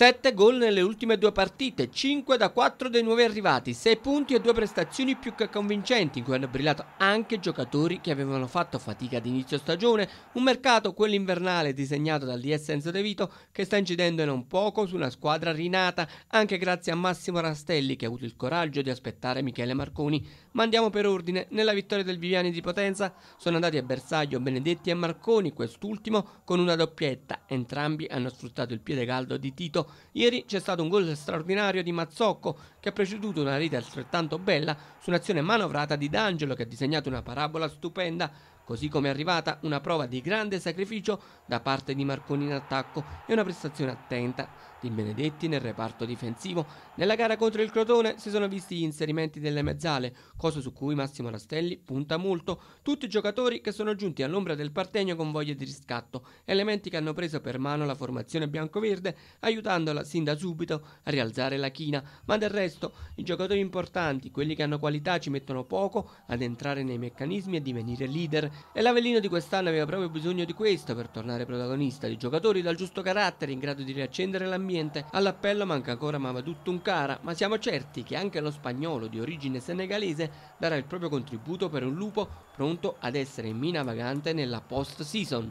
7 gol nelle ultime due partite, 5 da 4 dei nuovi arrivati, 6 punti e due prestazioni più che convincenti in cui hanno brillato anche giocatori che avevano fatto fatica ad inizio stagione, un mercato, quello invernale disegnato dal DS Enzo De Vito, che sta incidendo non poco su una squadra rinata, anche grazie a Massimo Rastelli che ha avuto il coraggio di aspettare Michele Marconi. Ma andiamo per ordine, nella vittoria del Viviani di Potenza sono andati a bersaglio Benedetti e Marconi, quest'ultimo con una doppietta, entrambi hanno sfruttato il piede caldo di Tito Ieri c'è stato un gol straordinario di Mazzocco che ha preceduto una rete altrettanto bella su un'azione manovrata di D'Angelo che ha disegnato una parabola stupenda così come è arrivata una prova di grande sacrificio da parte di Marconi in attacco e una prestazione attenta di Benedetti nel reparto difensivo. Nella gara contro il Crotone si sono visti gli inserimenti delle mezzale, cosa su cui Massimo Rastelli punta molto, tutti giocatori che sono giunti all'ombra del partenio con voglia di riscatto, elementi che hanno preso per mano la formazione biancoverde, aiutandola sin da subito a rialzare la china, ma del resto i giocatori importanti, quelli che hanno qualità ci mettono poco ad entrare nei meccanismi e divenire leader e l'Avellino di quest'anno aveva proprio bisogno di questo per tornare protagonista, di giocatori dal giusto carattere in grado di riaccendere l'ambiente. All'appello manca ancora Mamadou Tunkara, ma siamo certi che anche lo spagnolo di origine senegalese darà il proprio contributo per un lupo pronto ad essere in mina vagante nella post-season.